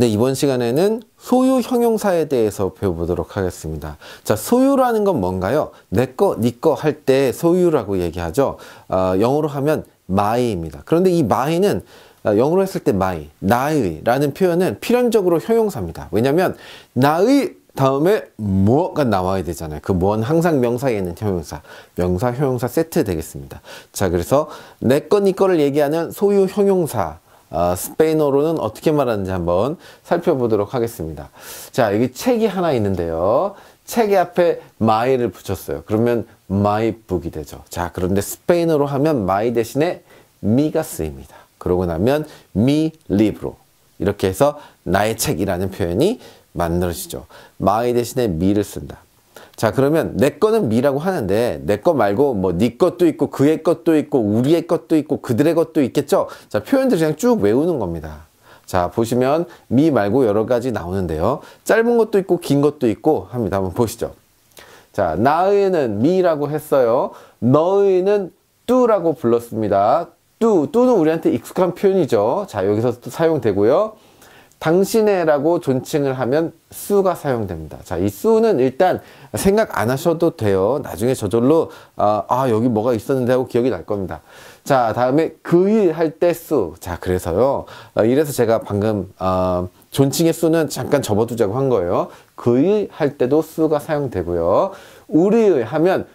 네, 이번 시간에는 소유 형용사에 대해서 배워보도록 하겠습니다. 자, 소유라는 건 뭔가요? 내 거, 네거할 때 소유라고 얘기하죠. 어, 영어로 하면 my입니다. 그런데 이 my는 아, 영어로 했을 때 my, 나의 라는 표현은 필연적으로 형용사입니다. 왜냐면 나의 다음에 뭐가 나와야 되잖아요. 그뭐 항상 명사에 있는 형용사. 명사, 형용사 세트 되겠습니다. 자, 그래서 내 거, 네 거를 얘기하는 소유 형용사 어, 스페인어로는 어떻게 말하는지 한번 살펴보도록 하겠습니다. 자, 여기 책이 하나 있는데요. 책의 앞에 my를 붙였어요. 그러면 my book이 되죠. 자, 그런데 스페인어로 하면 my 대신에 me가 쓰입니다. 그러고 나면 me libro 이렇게 해서 나의 책이라는 표현이 만들어지죠. my 대신에 me를 쓴다. 자 그러면 내 거는 미라고 하는데 내 거 말고 뭐네 것도 있고 그의 것도 있고 우리의 것도 있고 그들의 것도 있겠죠 자 표현들 그냥 쭉 외우는 겁니다 자 보시면 미 말고 여러 가지 나오는데요 짧은 것도 있고 긴 것도 있고 합니다 한번 보시죠 자 나의는 미라고 했어요 너의는 뚜라고 불렀습니다 뚜 뚜는 우리한테 익숙한 표현이죠 자 여기서 또 사용되고요 당신의라고 존칭을 하면 수가 사용됩니다. 자, 이 수는 일단 생각 안 하셔도 돼요. 나중에 저절로 아, 아 여기 뭐가 있었는데 하고 기억이 날 겁니다. 자, 다음에 그일 할때 수. 자, 그래서요. 어, 이래서 제가 방금 어, 존칭의 수는 잠깐 접어두자고 한 거예요. 그일 할 때도 수가 사용되고요. 우리의 하면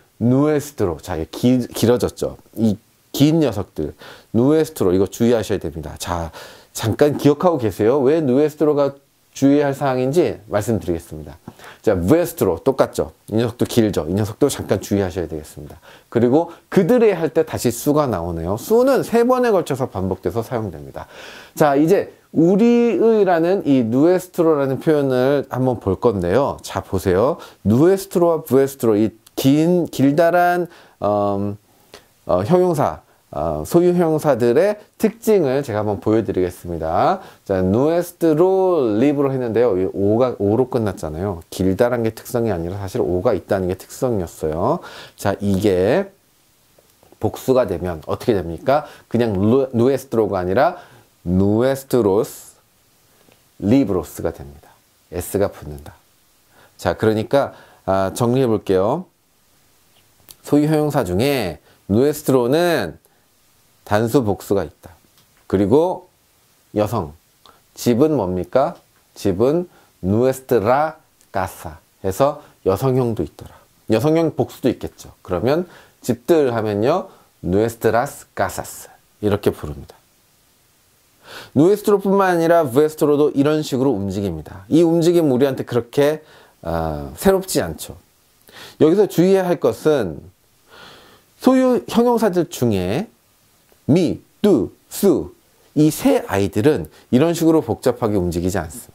누에스트로. 자, 길, 길어졌죠. 이 긴 녀석들. 누에스트로. 이거 주의하셔야 됩니다. 자, 잠깐 기억하고 계세요. 왜 누에스트로가 주의할 사항인지 말씀드리겠습니다. 자, 무에스트로 똑같죠. 이 녀석도 길죠. 이 녀석도 잠깐 주의하셔야 되겠습니다. 그리고 그들의 할 때 다시 수가 나오네요. 수는 세 번에 걸쳐서 반복돼서 사용됩니다. 자, 이제 우리의라는 이 누에스트로라는 표현을 한번 볼 건데요. 자, 보세요. 누에스트로와 부에스트로 이 긴 길다란 음, 어, 형용사 어, 소유 형사들의 특징을 제가 한번 보여드리겠습니다. 자, nuestro live로 했는데요. 이 5가 5로 끝났잖아요. 길다란 게 특성이 아니라 사실 5가 있다는 게 특성이었어요. 자, 이게 복수가 되면 어떻게 됩니까? 그냥 nuestro가 아니라 nuestros libros가 됩니다. s가 붙는다. 자, 그러니까 아, 정리해 볼게요. 소유 형용사 중에 nuestro는 단수 복수가 있다. 그리고 여성. 집은 뭡니까? 집은 누에스트라 가사 해서 여성형도 있더라. 여성형 복수도 있겠죠. 그러면 집들 하면요. 누에스트라스 까사스 이렇게 부릅니다. 누에스트로뿐만 아니라 부에스트로도 이런 식으로 움직입니다. 이 움직임 우리한테 그렇게 어, 새롭지 않죠. 여기서 주의해야 할 것은 소유 형용사들 중에 미, 뚜, 쑤. 이세 아이들은 이런 식으로 복잡하게 움직이지 않습니다.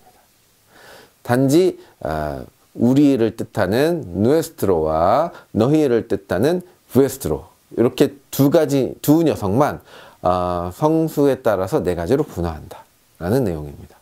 단지 어, 우리를 뜻하는 누에스트로와 너희를 뜻하는 부에스트로 이렇게 두 가지 두 녀석만 어, 성수에 따라서 네 가지로 분화한다 라는 내용입니다.